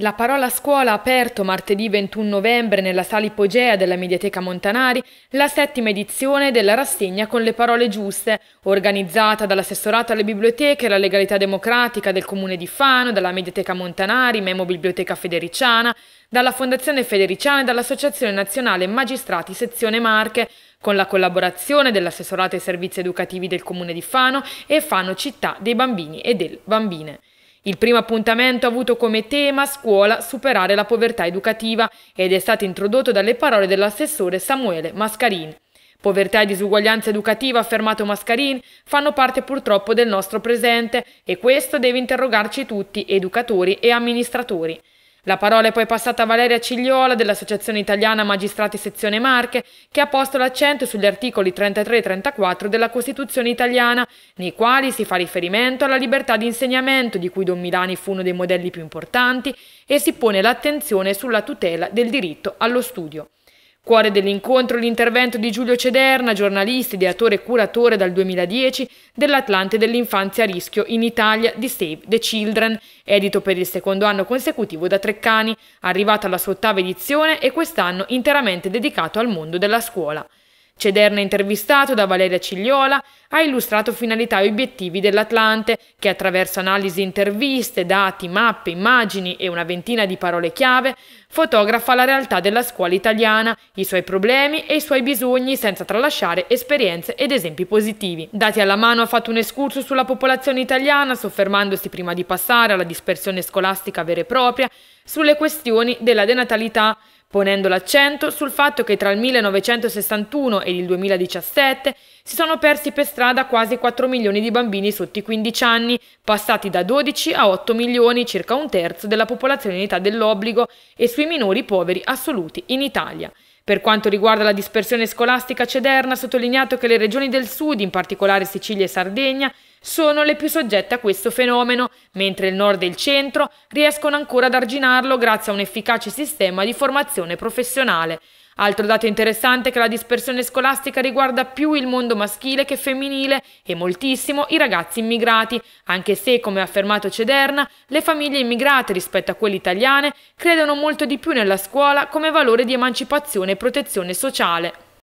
La parola scuola ha aperto martedì 21 novembre nella sala ipogea della Mediateca Montanari la settima edizione della rassegna con le parole giuste, organizzata dall'assessorato alle biblioteche e alla legalità democratica del Comune di Fano, dalla Mediateca Montanari, Memo Biblioteca Federiciana, dalla Fondazione Federiciana e dall'Associazione Nazionale Magistrati Sezione Marche, con la collaborazione dell'assessorato ai servizi educativi del Comune di Fano e Fano Città dei Bambini e del Bambine. Il primo appuntamento ha avuto come tema scuola, superare la povertà educativa ed è stato introdotto dalle parole dell'assessore Samuele Mascarin. Povertà e disuguaglianza educativa, affermato Mascarin, fanno parte purtroppo del nostro presente e questo deve interrogarci tutti, educatori e amministratori. La parola è poi passata a Valeria Cigliola dell'Associazione Italiana Magistrati Sezione Marche, che ha posto l'accento sugli articoli 33 e 34 della Costituzione italiana, nei quali si fa riferimento alla libertà di insegnamento, di cui Don Milani fu uno dei modelli più importanti, e si pone l'attenzione sulla tutela del diritto allo studio. Cuore dell'incontro l'intervento di Giulio Cederna, giornalista, ideatore e curatore dal 2010 dell'Atlante dell'infanzia a rischio in Italia di Save the Children, edito per il secondo anno consecutivo da Treccani, arrivata alla sua ottava edizione e quest'anno interamente dedicato al mondo della scuola. Cederna, intervistato da Valeria Cigliola, ha illustrato finalità e obiettivi dell'Atlante, che attraverso analisi interviste, dati, mappe, immagini e una ventina di parole chiave, fotografa la realtà della scuola italiana, i suoi problemi e i suoi bisogni, senza tralasciare esperienze ed esempi positivi. Dati alla mano ha fatto un escurso sulla popolazione italiana, soffermandosi prima di passare alla dispersione scolastica vera e propria, sulle questioni della denatalità, ponendo l'accento sul fatto che tra il 1961 ed il 2017 si sono persi per strada quasi 4 milioni di bambini sotto i 15 anni, passati da 12 a 8 milioni, circa un terzo della popolazione in età dell'obbligo e sui minori poveri assoluti in Italia. Per quanto riguarda la dispersione scolastica cederna, ha sottolineato che le regioni del sud, in particolare Sicilia e Sardegna, sono le più soggette a questo fenomeno, mentre il nord e il centro riescono ancora ad arginarlo grazie a un efficace sistema di formazione professionale. Altro dato interessante è che la dispersione scolastica riguarda più il mondo maschile che femminile e moltissimo i ragazzi immigrati, anche se, come ha affermato Cederna, le famiglie immigrate rispetto a quelle italiane credono molto di più nella scuola come valore di emancipazione e protezione sociale.